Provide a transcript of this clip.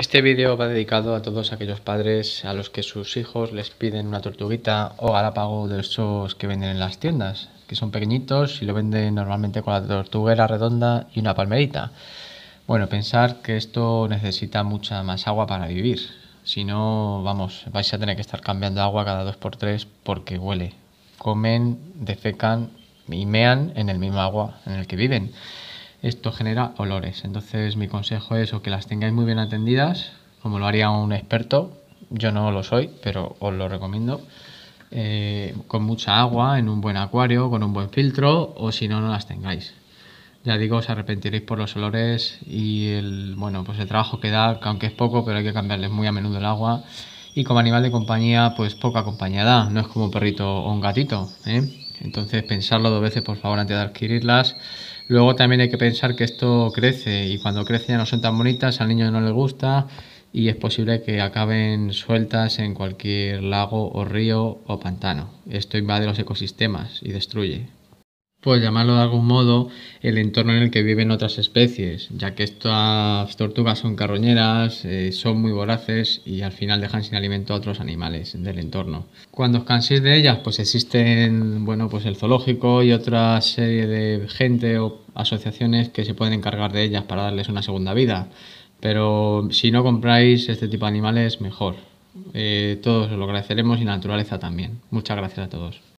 Este vídeo va dedicado a todos aquellos padres a los que sus hijos les piden una tortuguita o galápago de esos que venden en las tiendas, que son pequeñitos y lo venden normalmente con la tortuguera redonda y una palmerita. Bueno, pensar que esto necesita mucha más agua para vivir. Si no, vamos, vais a tener que estar cambiando agua cada dos por tres porque huele. Comen, defecan y mean en el mismo agua en el que viven esto genera olores. Entonces mi consejo es o que las tengáis muy bien atendidas, como lo haría un experto, yo no lo soy, pero os lo recomiendo, eh, con mucha agua, en un buen acuario, con un buen filtro, o si no, no las tengáis. Ya digo, os arrepentiréis por los olores y el, bueno, pues el trabajo que da, aunque es poco, pero hay que cambiarles muy a menudo el agua. Y como animal de compañía, pues poca compañía da, no es como un perrito o un gatito. ¿eh? Entonces, pensarlo dos veces, por favor, antes de adquirirlas. Luego también hay que pensar que esto crece y cuando crece ya no son tan bonitas, al niño no le gusta y es posible que acaben sueltas en cualquier lago o río o pantano. Esto invade los ecosistemas y destruye. Pues llamarlo de algún modo, el entorno en el que viven otras especies, ya que estas tortugas son carroñeras, eh, son muy voraces y al final dejan sin alimento a otros animales del entorno. Cuando os canséis de ellas, pues existen, bueno, pues el zoológico y otra serie de gente o asociaciones que se pueden encargar de ellas para darles una segunda vida. Pero si no compráis este tipo de animales, mejor. Eh, todos os lo agradeceremos y la naturaleza también. Muchas gracias a todos.